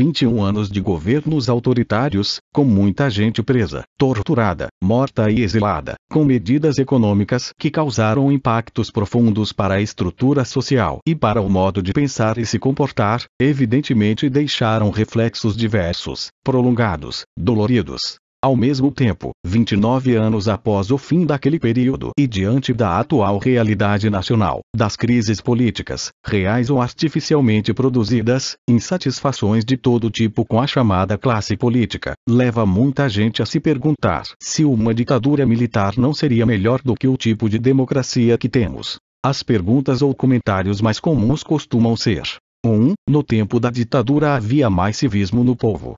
21 anos de governos autoritários, com muita gente presa, torturada, morta e exilada, com medidas econômicas que causaram impactos profundos para a estrutura social e para o modo de pensar e se comportar, evidentemente deixaram reflexos diversos, prolongados, doloridos, ao mesmo tempo, 29 anos após o fim daquele período e diante da atual realidade nacional, das crises políticas, reais ou artificialmente produzidas, insatisfações de todo tipo com a chamada classe política, leva muita gente a se perguntar se uma ditadura militar não seria melhor do que o tipo de democracia que temos. As perguntas ou comentários mais comuns costumam ser: 1. Um, no tempo da ditadura havia mais civismo no povo.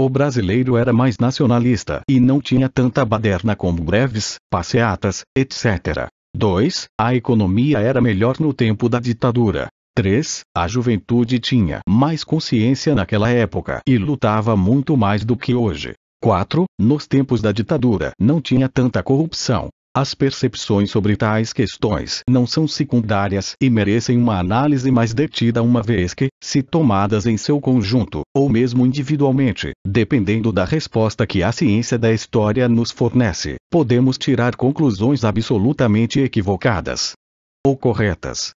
O brasileiro era mais nacionalista e não tinha tanta baderna como greves, passeatas, etc. 2. A economia era melhor no tempo da ditadura. 3. A juventude tinha mais consciência naquela época e lutava muito mais do que hoje. 4. Nos tempos da ditadura não tinha tanta corrupção, as percepções sobre tais questões não são secundárias e merecem uma análise mais detida uma vez que, se tomadas em seu conjunto, ou mesmo individualmente, dependendo da resposta que a ciência da história nos fornece, podemos tirar conclusões absolutamente equivocadas. Ou corretas.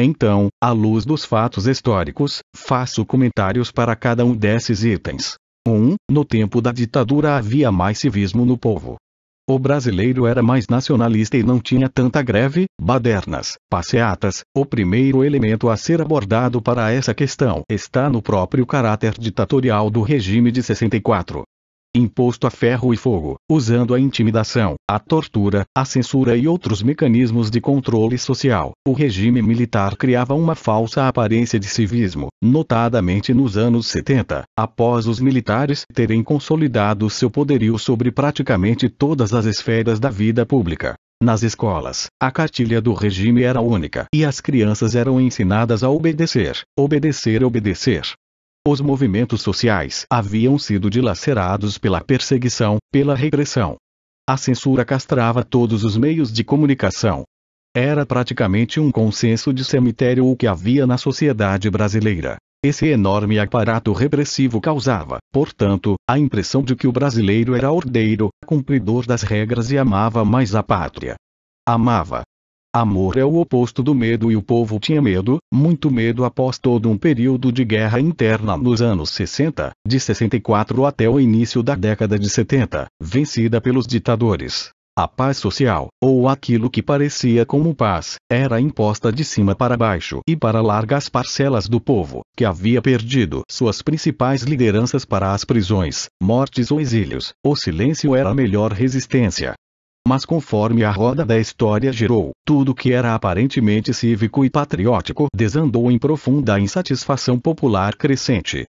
Então, à luz dos fatos históricos, faço comentários para cada um desses itens. 1. Um, no tempo da ditadura havia mais civismo no povo. O brasileiro era mais nacionalista e não tinha tanta greve, badernas, passeatas. O primeiro elemento a ser abordado para essa questão está no próprio caráter ditatorial do regime de 64 imposto a ferro e fogo, usando a intimidação, a tortura, a censura e outros mecanismos de controle social. O regime militar criava uma falsa aparência de civismo, notadamente nos anos 70, após os militares terem consolidado seu poderio sobre praticamente todas as esferas da vida pública. Nas escolas, a cartilha do regime era única e as crianças eram ensinadas a obedecer, obedecer, obedecer. Os movimentos sociais haviam sido dilacerados pela perseguição, pela repressão. A censura castrava todos os meios de comunicação. Era praticamente um consenso de cemitério o que havia na sociedade brasileira. Esse enorme aparato repressivo causava, portanto, a impressão de que o brasileiro era ordeiro, cumpridor das regras e amava mais a pátria. Amava, Amor é o oposto do medo e o povo tinha medo, muito medo após todo um período de guerra interna nos anos 60, de 64 até o início da década de 70, vencida pelos ditadores. A paz social, ou aquilo que parecia como paz, era imposta de cima para baixo e para largas parcelas do povo, que havia perdido suas principais lideranças para as prisões, mortes ou exílios. O silêncio era a melhor resistência, mas conforme a roda da história girou, tudo que era aparentemente cívico e patriótico desandou em profunda insatisfação popular crescente.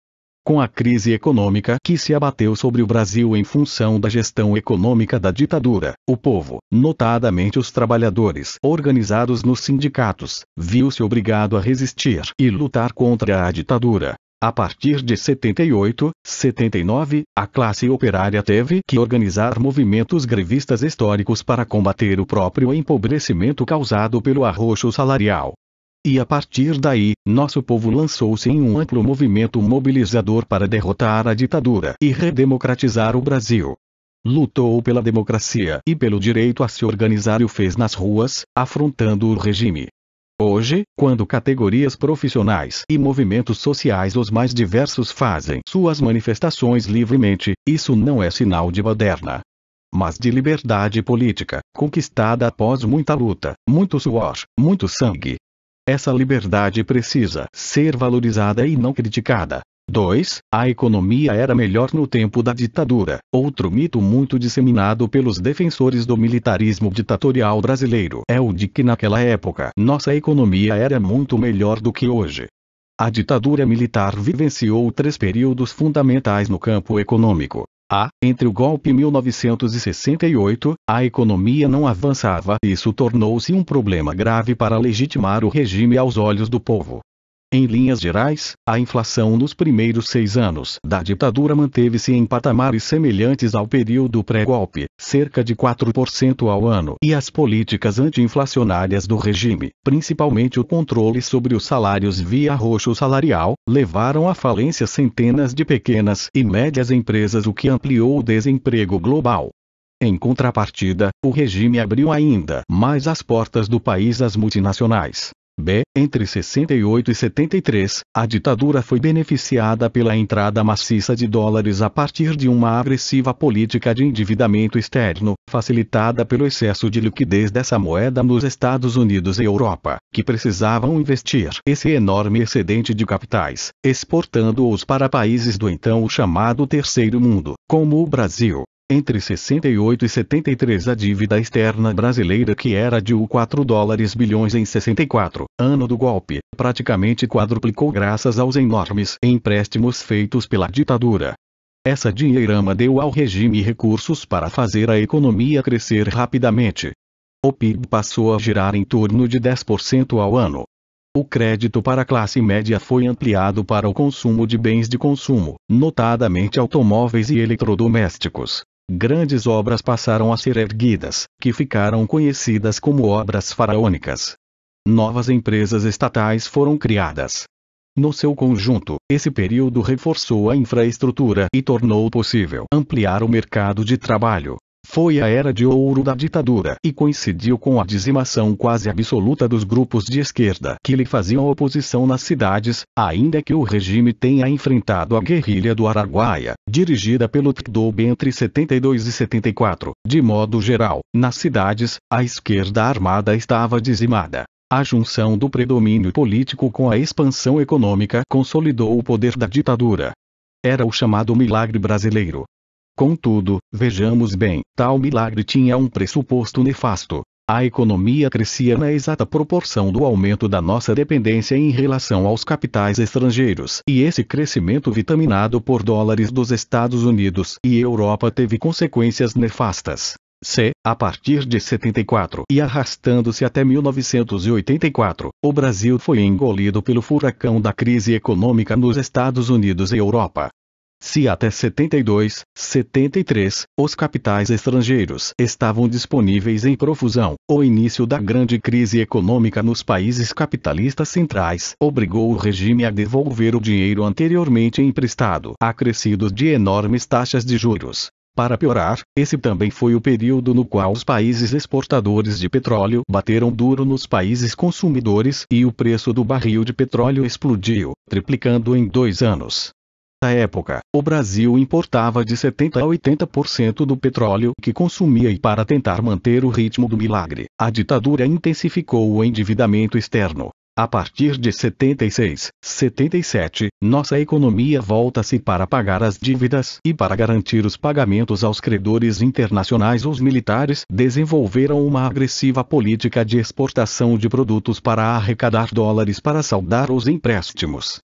Com a crise econômica que se abateu sobre o Brasil em função da gestão econômica da ditadura, o povo, notadamente os trabalhadores organizados nos sindicatos, viu-se obrigado a resistir e lutar contra a ditadura, a partir de 78, 79, a classe operária teve que organizar movimentos grevistas históricos para combater o próprio empobrecimento causado pelo arroxo salarial. E a partir daí, nosso povo lançou-se em um amplo movimento mobilizador para derrotar a ditadura e redemocratizar o Brasil. Lutou pela democracia e pelo direito a se organizar e o fez nas ruas, afrontando o regime. Hoje, quando categorias profissionais e movimentos sociais os mais diversos fazem suas manifestações livremente, isso não é sinal de moderna, Mas de liberdade política, conquistada após muita luta, muito suor, muito sangue. Essa liberdade precisa ser valorizada e não criticada. 2. A economia era melhor no tempo da ditadura, outro mito muito disseminado pelos defensores do militarismo ditatorial brasileiro é o de que naquela época nossa economia era muito melhor do que hoje. A ditadura militar vivenciou três períodos fundamentais no campo econômico. A. Entre o golpe 1968, a economia não avançava. Isso tornou-se um problema grave para legitimar o regime aos olhos do povo. Em linhas gerais, a inflação nos primeiros seis anos da ditadura manteve-se em patamares semelhantes ao período pré-golpe, cerca de 4% ao ano, e as políticas anti-inflacionárias do regime, principalmente o controle sobre os salários via roxo salarial, levaram à falência centenas de pequenas e médias empresas, o que ampliou o desemprego global. Em contrapartida, o regime abriu ainda mais as portas do país às multinacionais, B. Entre 68 e 73, a ditadura foi beneficiada pela entrada maciça de dólares a partir de uma agressiva política de endividamento externo, facilitada pelo excesso de liquidez dessa moeda nos Estados Unidos e Europa, que precisavam investir esse enorme excedente de capitais, exportando-os para países do então chamado Terceiro Mundo, como o Brasil. Entre 68 e 73 a dívida externa brasileira que era de US 4 dólares bilhões em 64, ano do golpe, praticamente quadruplicou graças aos enormes empréstimos feitos pela ditadura. Essa dinheirama deu ao regime recursos para fazer a economia crescer rapidamente. O PIB passou a girar em torno de 10% ao ano. O crédito para a classe média foi ampliado para o consumo de bens de consumo, notadamente automóveis e eletrodomésticos grandes obras passaram a ser erguidas, que ficaram conhecidas como obras faraônicas. Novas empresas estatais foram criadas. No seu conjunto, esse período reforçou a infraestrutura e tornou possível ampliar o mercado de trabalho, foi a era de ouro da ditadura e coincidiu com a dizimação quase absoluta dos grupos de esquerda que lhe faziam oposição nas cidades, ainda que o regime tenha enfrentado a guerrilha do Araguaia, dirigida pelo Tdob entre 72 e 74. De modo geral, nas cidades, a esquerda armada estava dizimada. A junção do predomínio político com a expansão econômica consolidou o poder da ditadura. Era o chamado milagre brasileiro, Contudo, vejamos bem, tal milagre tinha um pressuposto nefasto. A economia crescia na exata proporção do aumento da nossa dependência em relação aos capitais estrangeiros, e esse crescimento vitaminado por dólares dos Estados Unidos e Europa teve consequências nefastas. C. A partir de 74 e arrastando-se até 1984, o Brasil foi engolido pelo furacão da crise econômica nos Estados Unidos e Europa se até 72, 73, os capitais estrangeiros estavam disponíveis em profusão, o início da grande crise econômica nos países capitalistas centrais obrigou o regime a devolver o dinheiro anteriormente emprestado, acrescido de enormes taxas de juros. Para piorar, esse também foi o período no qual os países exportadores de petróleo bateram duro nos países consumidores e o preço do barril de petróleo explodiu, triplicando em dois anos. Na época, o Brasil importava de 70% a 80% do petróleo que consumia e para tentar manter o ritmo do milagre, a ditadura intensificou o endividamento externo. A partir de 76, 77, nossa economia volta-se para pagar as dívidas e para garantir os pagamentos aos credores internacionais. Os militares desenvolveram uma agressiva política de exportação de produtos para arrecadar dólares para saldar os empréstimos.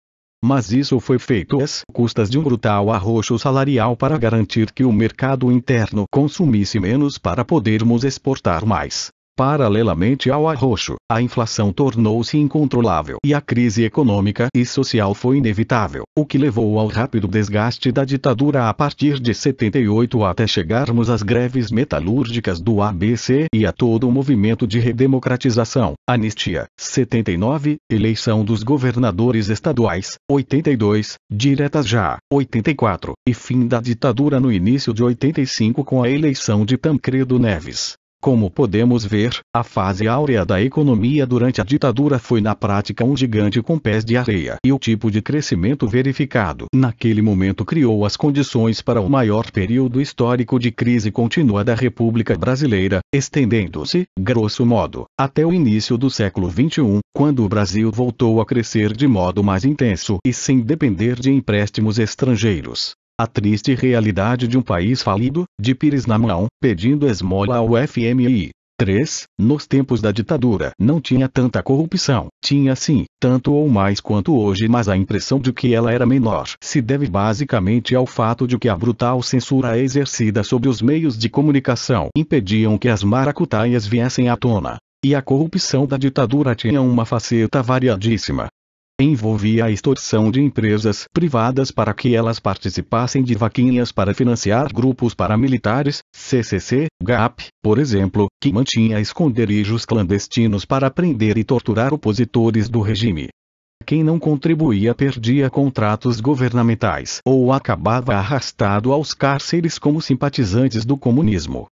Mas isso foi feito às custas de um brutal arroxo salarial para garantir que o mercado interno consumisse menos para podermos exportar mais. Paralelamente ao arroxo, a inflação tornou-se incontrolável e a crise econômica e social foi inevitável, o que levou ao rápido desgaste da ditadura a partir de 78 até chegarmos às greves metalúrgicas do ABC e a todo o movimento de redemocratização, anistia, 79, eleição dos governadores estaduais, 82, diretas já, 84, e fim da ditadura no início de 85 com a eleição de Tancredo Neves. Como podemos ver, a fase áurea da economia durante a ditadura foi na prática um gigante com pés de areia e o tipo de crescimento verificado naquele momento criou as condições para o maior período histórico de crise contínua da República Brasileira, estendendo-se, grosso modo, até o início do século XXI, quando o Brasil voltou a crescer de modo mais intenso e sem depender de empréstimos estrangeiros. A triste realidade de um país falido, de Pires na mão, pedindo esmola ao FMI. 3. Nos tempos da ditadura não tinha tanta corrupção, tinha sim, tanto ou mais quanto hoje, mas a impressão de que ela era menor se deve basicamente ao fato de que a brutal censura exercida sobre os meios de comunicação impediam que as maracutaias viessem à tona. E a corrupção da ditadura tinha uma faceta variadíssima, envolvia a extorsão de empresas privadas para que elas participassem de vaquinhas para financiar grupos paramilitares, CCC, GAP, por exemplo, que mantinha esconderijos clandestinos para prender e torturar opositores do regime. Quem não contribuía perdia contratos governamentais ou acabava arrastado aos cárceres como simpatizantes do comunismo.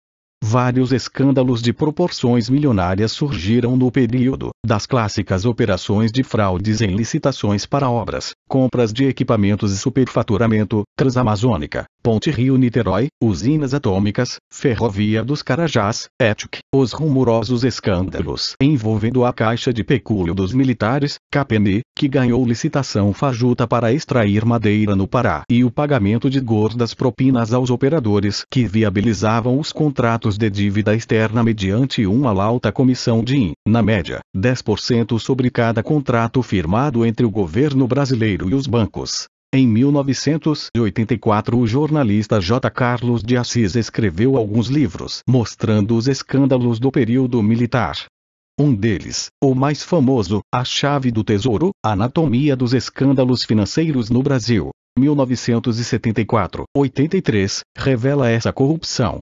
Vários escândalos de proporções milionárias surgiram no período, das clássicas operações de fraudes em licitações para obras, compras de equipamentos e superfaturamento, Transamazônica, Ponte Rio-Niterói, usinas atômicas, Ferrovia dos Carajás, ETIC, os rumorosos escândalos envolvendo a Caixa de Pecúlio dos Militares, CAPEMI, que ganhou licitação fajuta para extrair madeira no Pará e o pagamento de gordas propinas aos operadores que viabilizavam os contratos de dívida externa mediante uma alta comissão de, na média, 10% sobre cada contrato firmado entre o governo brasileiro e os bancos. Em 1984, o jornalista J. Carlos de Assis escreveu alguns livros mostrando os escândalos do período militar. Um deles, o mais famoso, A Chave do Tesouro, Anatomia dos Escândalos Financeiros no Brasil, 1974-83, revela essa corrupção.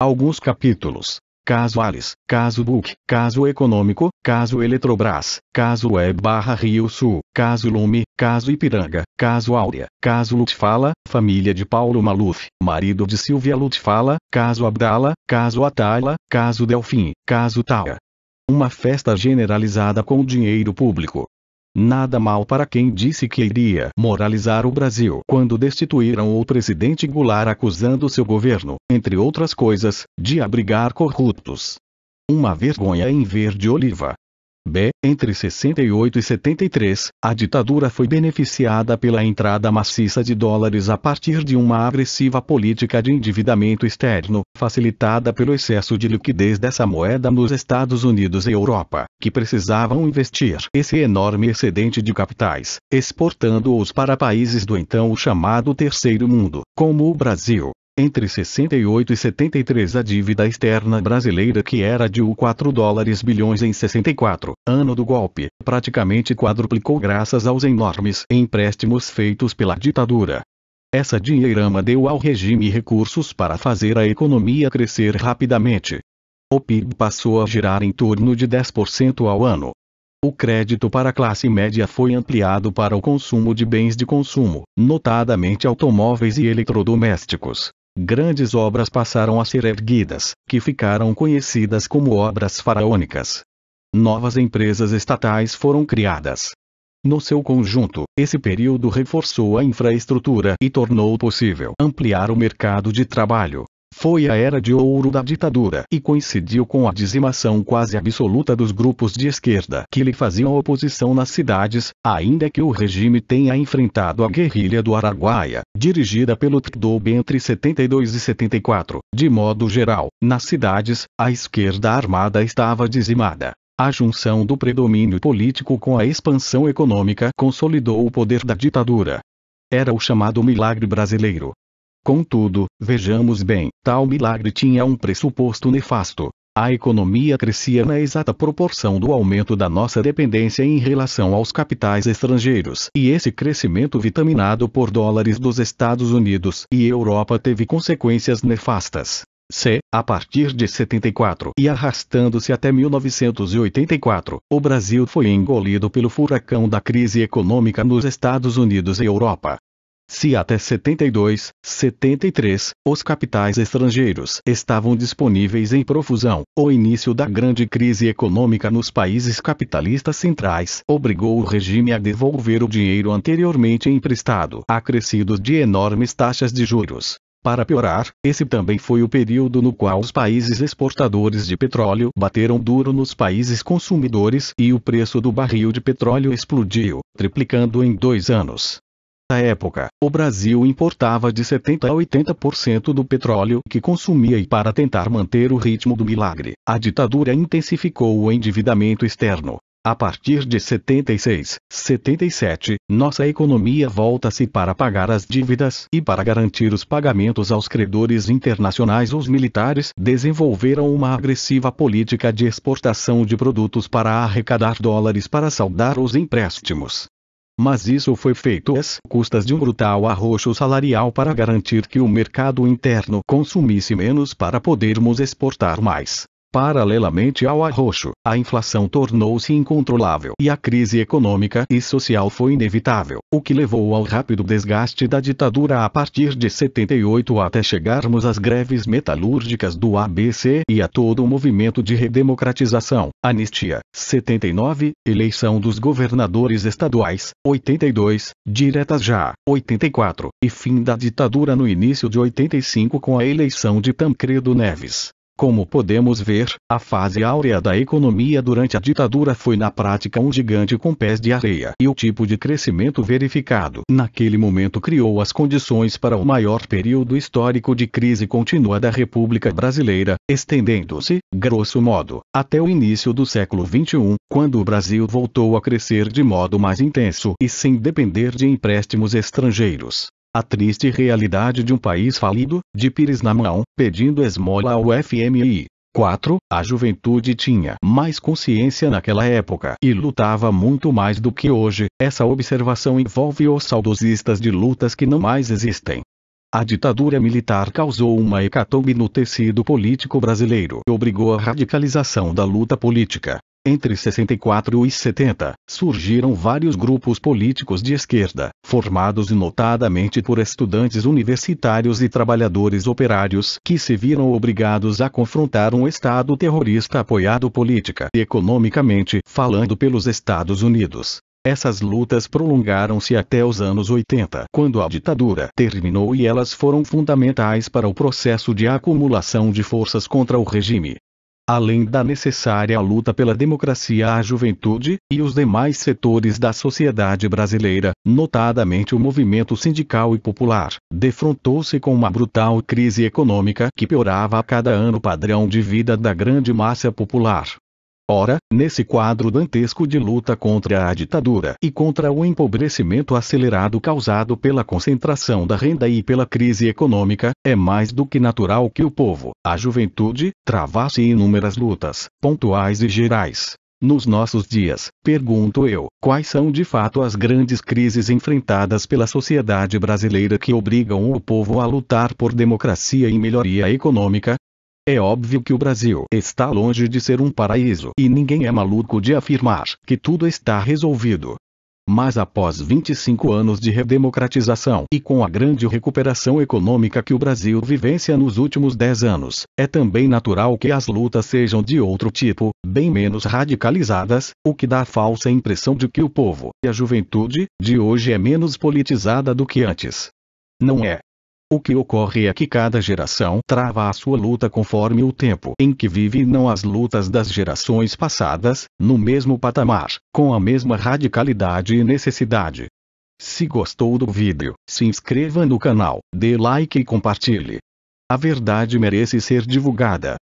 Alguns capítulos, caso Alice, caso Book, caso Econômico, caso Eletrobras, caso Web barra Rio Sul, caso Lume, caso Ipiranga, caso Áurea, caso Lutfala, família de Paulo Maluf, marido de Silvia Lutfala, caso Abdala, caso Atala, caso Delfim, caso Taia. Uma festa generalizada com dinheiro público. Nada mal para quem disse que iria moralizar o Brasil quando destituíram o presidente Goulart acusando seu governo, entre outras coisas, de abrigar corruptos. Uma vergonha em verde oliva. B. Entre 68 e 73, a ditadura foi beneficiada pela entrada maciça de dólares a partir de uma agressiva política de endividamento externo, facilitada pelo excesso de liquidez dessa moeda nos Estados Unidos e Europa, que precisavam investir esse enorme excedente de capitais, exportando-os para países do então chamado Terceiro Mundo, como o Brasil. Entre 68 e 73 a dívida externa brasileira que era de US 4 dólares bilhões em 64, ano do golpe, praticamente quadruplicou graças aos enormes empréstimos feitos pela ditadura. Essa dinheirama deu ao regime recursos para fazer a economia crescer rapidamente. O PIB passou a girar em torno de 10% ao ano. O crédito para a classe média foi ampliado para o consumo de bens de consumo, notadamente automóveis e eletrodomésticos grandes obras passaram a ser erguidas, que ficaram conhecidas como obras faraônicas. Novas empresas estatais foram criadas. No seu conjunto, esse período reforçou a infraestrutura e tornou possível ampliar o mercado de trabalho, foi a era de ouro da ditadura e coincidiu com a dizimação quase absoluta dos grupos de esquerda que lhe faziam oposição nas cidades, ainda que o regime tenha enfrentado a guerrilha do Araguaia, dirigida pelo Tdob entre 72 e 74. De modo geral, nas cidades, a esquerda armada estava dizimada. A junção do predomínio político com a expansão econômica consolidou o poder da ditadura. Era o chamado milagre brasileiro, Contudo, vejamos bem, tal milagre tinha um pressuposto nefasto. A economia crescia na exata proporção do aumento da nossa dependência em relação aos capitais estrangeiros, e esse crescimento vitaminado por dólares dos Estados Unidos e Europa teve consequências nefastas. C. A partir de 74 e arrastando-se até 1984, o Brasil foi engolido pelo furacão da crise econômica nos Estados Unidos e Europa se até 72, 73, os capitais estrangeiros estavam disponíveis em profusão, o início da grande crise econômica nos países capitalistas centrais obrigou o regime a devolver o dinheiro anteriormente emprestado, acrescido de enormes taxas de juros. Para piorar, esse também foi o período no qual os países exportadores de petróleo bateram duro nos países consumidores e o preço do barril de petróleo explodiu, triplicando em dois anos. Nessa época, o Brasil importava de 70% a 80% do petróleo que consumia e para tentar manter o ritmo do milagre, a ditadura intensificou o endividamento externo. A partir de 76, 77, nossa economia volta-se para pagar as dívidas e para garantir os pagamentos aos credores internacionais. Os militares desenvolveram uma agressiva política de exportação de produtos para arrecadar dólares para saldar os empréstimos mas isso foi feito às custas de um brutal arroxo salarial para garantir que o mercado interno consumisse menos para podermos exportar mais. Paralelamente ao arroxo, a inflação tornou-se incontrolável e a crise econômica e social foi inevitável, o que levou ao rápido desgaste da ditadura a partir de 78 até chegarmos às greves metalúrgicas do ABC e a todo o movimento de redemocratização, anistia, 79, eleição dos governadores estaduais, 82, diretas já, 84, e fim da ditadura no início de 85 com a eleição de Tancredo Neves. Como podemos ver, a fase áurea da economia durante a ditadura foi na prática um gigante com pés de areia e o tipo de crescimento verificado naquele momento criou as condições para o maior período histórico de crise contínua da República Brasileira, estendendo-se, grosso modo, até o início do século XXI, quando o Brasil voltou a crescer de modo mais intenso e sem depender de empréstimos estrangeiros. A triste realidade de um país falido, de Pires na mão, pedindo esmola ao FMI. 4. A juventude tinha mais consciência naquela época e lutava muito mais do que hoje. Essa observação envolve os saudosistas de lutas que não mais existem. A ditadura militar causou uma hecatombe no tecido político brasileiro e obrigou a radicalização da luta política. Entre 64 e 70, surgiram vários grupos políticos de esquerda, formados notadamente por estudantes universitários e trabalhadores operários que se viram obrigados a confrontar um Estado terrorista apoiado política e economicamente falando pelos Estados Unidos. Essas lutas prolongaram-se até os anos 80, quando a ditadura terminou e elas foram fundamentais para o processo de acumulação de forças contra o regime além da necessária luta pela democracia à juventude, e os demais setores da sociedade brasileira, notadamente o movimento sindical e popular, defrontou-se com uma brutal crise econômica que piorava a cada ano o padrão de vida da grande massa popular, Ora, nesse quadro dantesco de luta contra a ditadura e contra o empobrecimento acelerado causado pela concentração da renda e pela crise econômica, é mais do que natural que o povo, a juventude, travasse inúmeras lutas, pontuais e gerais. Nos nossos dias, pergunto eu, quais são de fato as grandes crises enfrentadas pela sociedade brasileira que obrigam o povo a lutar por democracia e melhoria econômica, é óbvio que o Brasil está longe de ser um paraíso e ninguém é maluco de afirmar que tudo está resolvido. Mas após 25 anos de redemocratização e com a grande recuperação econômica que o Brasil vivencia nos últimos 10 anos, é também natural que as lutas sejam de outro tipo, bem menos radicalizadas, o que dá a falsa impressão de que o povo e a juventude de hoje é menos politizada do que antes. Não é. O que ocorre é que cada geração trava a sua luta conforme o tempo em que vive e não as lutas das gerações passadas, no mesmo patamar, com a mesma radicalidade e necessidade. Se gostou do vídeo, se inscreva no canal, dê like e compartilhe. A verdade merece ser divulgada.